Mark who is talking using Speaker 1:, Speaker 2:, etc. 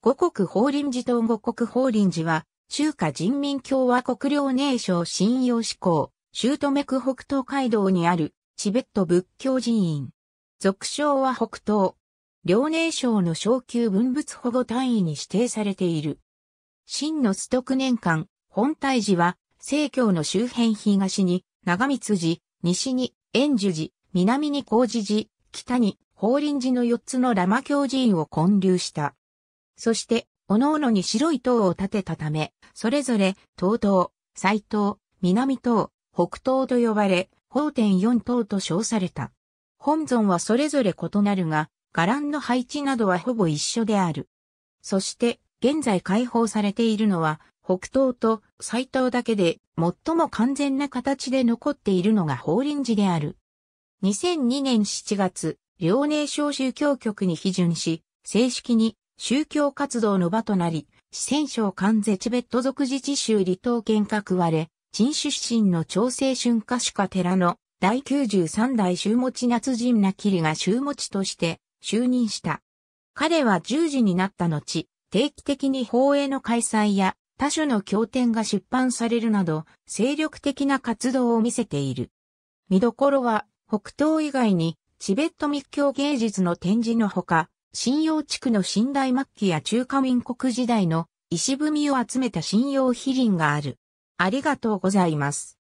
Speaker 1: 五
Speaker 2: 国法輪寺と五国法輪寺は、中華人民共和国領寧省信用志向、メ区北東街道にある、チベット仏教寺院。俗称は北東。遼寧省の昇級文物保護単位に指定されている。真の須徳年間、本体寺は、西京の周辺東に、長光寺、西に、円樹寺、南に工事寺、北に、法輪寺の四つのラマ教寺院を建立した。そして、各々に白い塔を建てたため、それぞれ、東塔、西塔、南塔、北東と呼ばれ、法典4塔と称された。本尊はそれぞれ異なるが、伽藍の配置などはほぼ一緒である。そして、現在解放されているのは、北東と西東だけで、最も完全な形で残っているのが法輪寺である。2002年7月、遼寧省宗教局に批准し、正式に宗教活動の場となり、四川省関税チベット族自治州離島県各割れ、陳出身の朝鮮春夏主家寺の第93代宗持夏神なきりが宗持として就任した。彼は10時になった後、定期的に法営の開催や他種の経典が出版されるなど、精力的な活動を見せている。見どころは、北東以外に、チベット密教芸術の展示のほか、信用地区の信頼末期や中華民国時代の石踏みを集めた信用碑林がある。ありがとうござい
Speaker 1: ます。